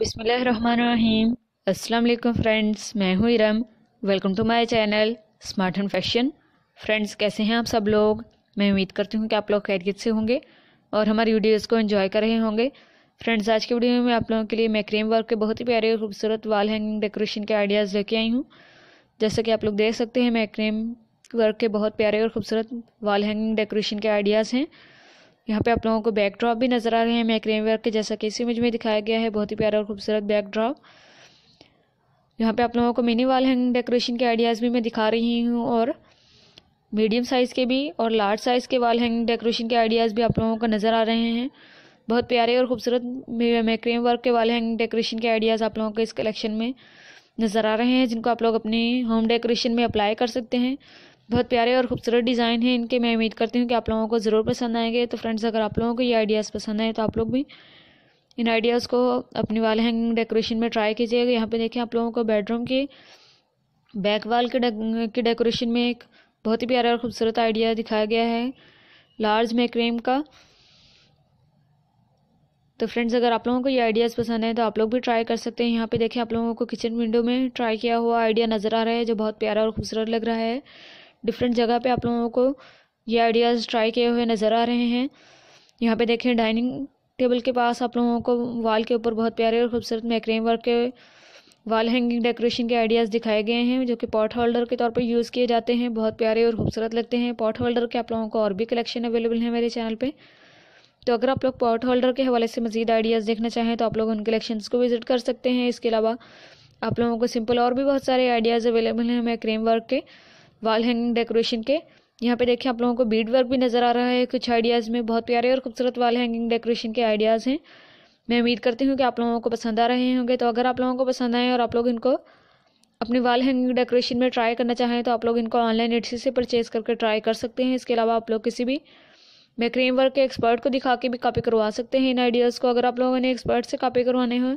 बिसमीम अस्सलाम फ्रेंड्स मैं हूँ Iram welcome to my channel smart and fashion friends कैसे हैं आप सब लोग मैं उम्मीद करती हूँ कि आप लोग खैरियत से होंगे और हमारी वीडियोस को एंजॉय कर रहे होंगे फ्रेंड्स आज के वीडियो में आप लोगों के लिए मैक्रेम वर्क के बहुत ही प्यारे और खूबसूरत वाल हैंगिंग डेकोरेशन के आइडियाज़ लेके आई हूँ जैसा कि आप लोग देख सकते हैं मैक्रेम वर्क के बहुत प्यारे और खूबसूरत वाल हैंगिंग डेकोरेशन के आइडियाज़ हैं यहाँ पे आप लोगों को बैकड्रॉप भी नज़र आ रहे हैं मैक्रेम वर्क के जैसा कि इस इमेज में दिखाया गया है बहुत ही प्यारा और खूबसूरत बैकड्रॉप यहाँ पे आप लोगों को मिनी वाल हैंग डेकोरेशन के आइडियाज़ भी मैं दिखा रही हूँ और मीडियम साइज़ के भी और लार्ज साइज़ के वाल हैंग डेकोरेशन के आइडियाज़ भी आप लोगों को नज़र आ रहे हैं बहुत प्यारे और खूबसूरत मैक्रेम वर्क के वाल हैंग डेकोरेशन के आइडियाज़ आप लोगों को इस कलेक्शन में नज़र आ रहे हैं जिनको आप लोग अपनी होम डेकोरेशन में अप्लाई कर सकते हैं बहुत प्यारे और खूबसूरत डिज़ाइन है इनके मैं उम्मीद करती हूँ कि आप लोगों को ज़रूर पसंद आएंगे तो फ्रेंड्स अगर आप लोगों को ये आइडियाज़ पसंद आए तो आप लोग भी इन आइडियाज़ को अपनी वाल हैंगिंग डेकोरेशन में ट्राई कीजिएगा यहाँ पे देखें आप लोगों को बेडरूम की बैक वाल के की डेकोरेशन में एक बहुत ही प्यारा और ख़ूबसूरत आइडिया दिखाया गया है लार्ज मैक्रेम का तो फ्रेंड्स अगर आप लोगों को ये आइडियाज़ पसंद आए तो आप लोग भी ट्राई कर सकते हैं यहाँ पर देखें आप लोगों को किचन विंडो में ट्राई किया हुआ आइडिया नज़र आ रहा है जो बहुत प्यारा और खूबसूरत लग रहा है डिफरेंट जगह पे आप लोगों को ये आइडियाज़ ट्राई किए हुए नज़र आ रहे हैं यहाँ पे देखें डाइनिंग टेबल के पास आप लोगों को वाल के ऊपर बहुत प्यारे और खूबसूरत मैक्रेम वर्क के वाल हैंगिंग डेकोरेशन के आइडियाज़ दिखाए गए हैं जो कि पॉट होल्डर के तौर पर यूज़ किए जाते हैं बहुत प्यारे और खूबसूरत लगते हैं पॉट होल्डर के आप लोगों को और भी कलेक्शन अवेलेबल है मेरे चैनल पर तो अगर आप लोग पॉट होल्डर के हवाले से मजीद आइडियाज़ देखना चाहें तो आप लोग उन कलेक्शंस को विज़िट कर सकते हैं इसके अलावा आप लोगों को सिंपल और भी बहुत सारे आइडियाज़ अवेलेबल हैं मैं वर्क के वॉल हैंगिंग डेकोरेशन के यहाँ पे देखिए आप लोगों को बीड वर्क भी नज़र आ रहा है कुछ आइडियाज़ में बहुत प्यारे और खूबसूरत वाल हैंगिंग डेकोरेशन के आइडियाज़ हैं मैं उम्मीद करती हूँ कि आप लोगों को पसंद आ रहे होंगे तो अगर आप लोगों को पसंद आए और आप लोग इनको अपने वाल हैंगिंग डेकोरेशन में ट्राई करना चाहें तो आप लोग इनको ऑनलाइन एडसी से परचेज़ करके ट्राई कर सकते हैं इसके अलावा आप लोग किसी भी मैं क्रीम वर्क के एक्सपर्ट को दिखा के भी कॉपी करवा सकते हैं इन आइडियाज़ को अगर आप लोगों ने एक्सपर्ट से कॉपी करवाने हो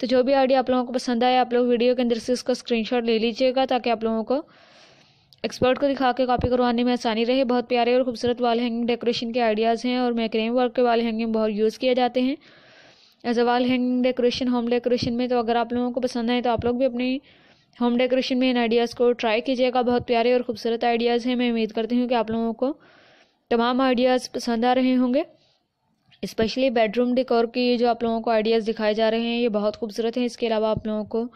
तो जो भी आइडिया आप लोगों को पसंद आए आप लोग वीडियो के अंदर से इसका स्क्रीनशॉट ले लीजिएगा ताकि आप लोगों को एक्सपर्ट को दिखा के कॉपी करवाने में आसानी रहे बहुत प्यारे और खूबसूरत वाल हैंगिंग डेकोरेशन के आइडियाज़ हैं और मैक्रेम वर्क के वाल हैंगिंग बहुत यूज़ किए जाते हैं as a wall hanging decoration home decoration में तो अगर आप लोगों को पसंद आए तो आप लोग भी अपनी होम डेकोरेशन में इन आइडियाज़ को ट्राई कीजिएगा बहुत प्यारे और खूबसूरत आइडियाज़ हैं मैं उम्मीद करती हूँ कि आप लोगों को तमाम आइडियाज़ पसंद आ रहे होंगे स्पेशली बेडरूम डेकोर की जो आप लोगों को आइडियाज़ दिखाए जा रहे हैं ये बहुत खूबसूरत हैं इसके अलावा आप लोगों को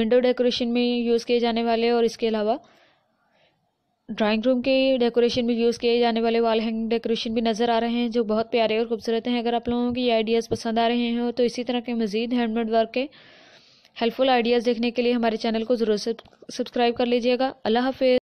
विंडो डेकोरेशन में यूज़ किए जाने वाले और इसके अलावा ड्राइंग रूम के डेकोरेशन में यूज़ किए जाने वाले वाल हैंगिंग डेकोरेशन भी नज़र आ रहे हैं जो बहुत प्यारे और खूबसूरत हैं अगर आप लोगों की ये आइडियाज़ पसंद आ रहे हैं तो इसी तरह के मज़ीद हैंडमेड वर्क के हेल्पफुल आइडियाज़ देखने के लिए हमारे चैनल को ज़रूर सब्सक्राइब कर लीजिएगा अल्लाह हाफिज़